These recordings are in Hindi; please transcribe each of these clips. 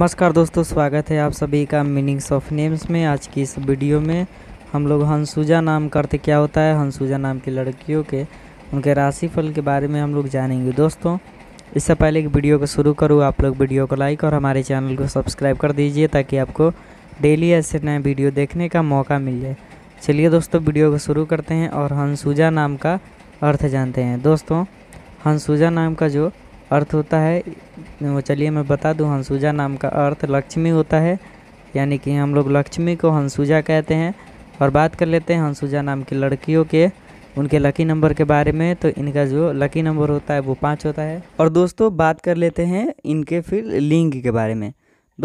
नमस्कार दोस्तों स्वागत है आप सभी का मीनिंग्स ऑफ नेम्स में आज की इस वीडियो में हम लोग हंसूजा नाम करते क्या होता है हंसूजा नाम की लड़कियों के उनके राशिफल के बारे में हम लोग जानेंगे दोस्तों इससे पहले की वीडियो को शुरू करूँ आप लोग वीडियो को लाइक और हमारे चैनल को सब्सक्राइब कर दीजिए ताकि आपको डेली ऐसे नए वीडियो देखने का मौका मिल जाए चलिए दोस्तों वीडियो को शुरू करते हैं और हंसूजा नाम का अर्थ जानते हैं दोस्तों हंसूजा नाम का जो अर्थ होता है वो चलिए मैं बता दूं हंसूजा नाम का अर्थ लक्ष्मी होता है यानी कि हम लोग लक्ष्मी को हंसूजा कहते हैं और बात कर लेते हैं हंसूजा नाम की लड़कियों के उनके लकी नंबर के बारे में तो इनका जो लकी नंबर होता है वो पाँच होता है और दोस्तों बात कर लेते हैं इनके फिर लिंग के बारे में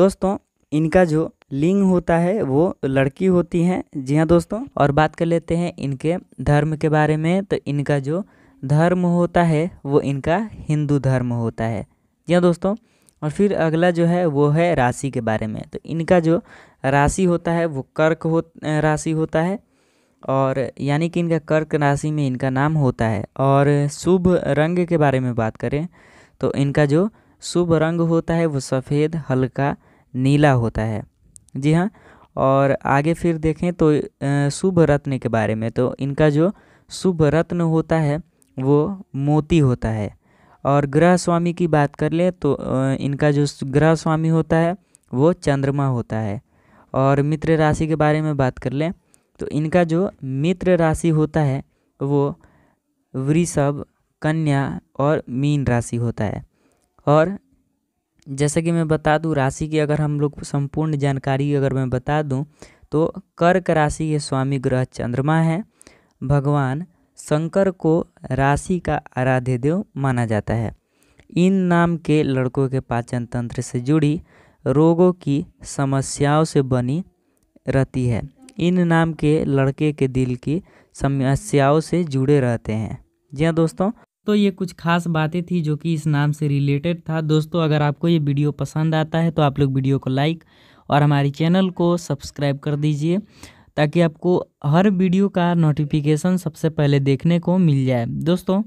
दोस्तों इनका जो लिंग होता है वो लड़की होती हैं जी हाँ दोस्तों और बात कर लेते हैं इनके धर्म के बारे में तो इनका जो धर्म होता है वो इनका हिंदू धर्म होता है जी हाँ दोस्तों और फिर अगला जो है वो है राशि के बारे में तो इनका जो राशि होता है वो कर्क हो राशि होता है और यानी कि इनका कर्क राशि में इनका नाम होता है और शुभ रंग के बारे में बात करें तो इनका जो शुभ रंग होता है वो सफ़ेद हल्का नीला होता है जी हाँ और आगे फिर देखें तो शुभ रत्न के बारे में तो इनका जो शुभ रत्न होता है वो मोती होता है और ग्रह स्वामी की बात कर ले तो इनका जो ग्रह स्वामी होता है वो चंद्रमा होता है और मित्र राशि के बारे में बात कर लें तो इनका जो मित्र राशि होता है वो वृषभ कन्या और मीन राशि होता है और जैसे कि मैं बता दूं राशि की अगर हम लोग संपूर्ण जानकारी अगर मैं बता दूं तो कर्क राशि के स्वामी ग्रह चंद्रमा है भगवान शंकर को राशि का आराध्य देव माना जाता है इन नाम के लड़कों के पाचन तंत्र से जुड़ी रोगों की समस्याओं से बनी रहती है इन नाम के लड़के के दिल की समस्याओं से जुड़े रहते हैं जी हाँ दोस्तों तो ये कुछ खास बातें थी जो कि इस नाम से रिलेटेड था दोस्तों अगर आपको ये वीडियो पसंद आता है तो आप लोग वीडियो को लाइक और हमारे चैनल को सब्सक्राइब कर दीजिए ताकि आपको हर वीडियो का नोटिफिकेशन सबसे पहले देखने को मिल जाए दोस्तों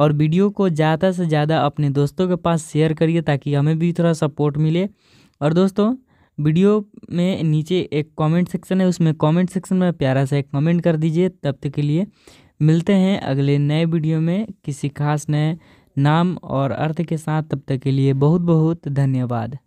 और वीडियो को ज़्यादा से ज़्यादा अपने दोस्तों के पास शेयर करिए ताकि हमें भी थोड़ा सपोर्ट मिले और दोस्तों वीडियो में नीचे एक कमेंट सेक्शन है उसमें कमेंट सेक्शन में प्यारा सा एक कमेंट कर दीजिए तब तक के लिए मिलते हैं अगले नए वीडियो में किसी खास नए नाम और अर्थ के साथ तब तक के लिए बहुत बहुत धन्यवाद